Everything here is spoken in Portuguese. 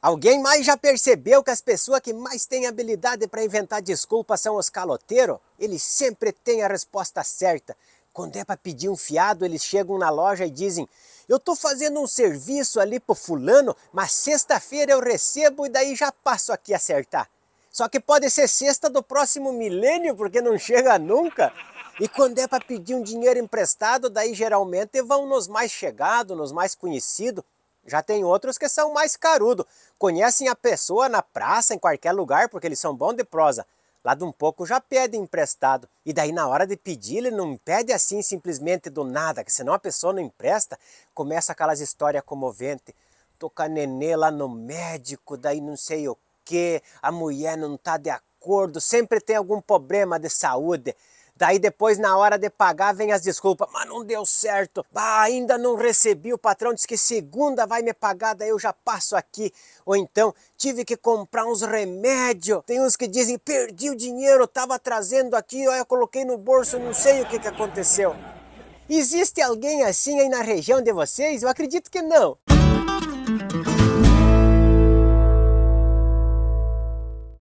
Alguém mais já percebeu que as pessoas que mais têm habilidade para inventar desculpas são os caloteiros? Eles sempre têm a resposta certa. Quando é para pedir um fiado, eles chegam na loja e dizem eu estou fazendo um serviço ali pro fulano, mas sexta-feira eu recebo e daí já passo aqui a acertar. Só que pode ser sexta do próximo milênio, porque não chega nunca. E quando é para pedir um dinheiro emprestado, daí geralmente vão nos mais chegados, nos mais conhecidos, já tem outros que são mais carudo, conhecem a pessoa na praça, em qualquer lugar, porque eles são bons de prosa. Lá de um pouco já pede emprestado, e daí na hora de pedir ele não pede assim simplesmente do nada, que senão a pessoa não empresta, começa aquelas histórias comoventes. Tô com a nenê lá no médico, daí não sei o que, a mulher não tá de acordo, sempre tem algum problema de saúde. Daí depois, na hora de pagar, vem as desculpas. Mas não deu certo. Bah, ainda não recebi. O patrão disse que segunda vai me pagar, daí eu já passo aqui. Ou então, tive que comprar uns remédios. Tem uns que dizem, perdi o dinheiro, estava trazendo aqui, eu coloquei no bolso, não sei o que, que aconteceu. Existe alguém assim aí na região de vocês? Eu acredito que não.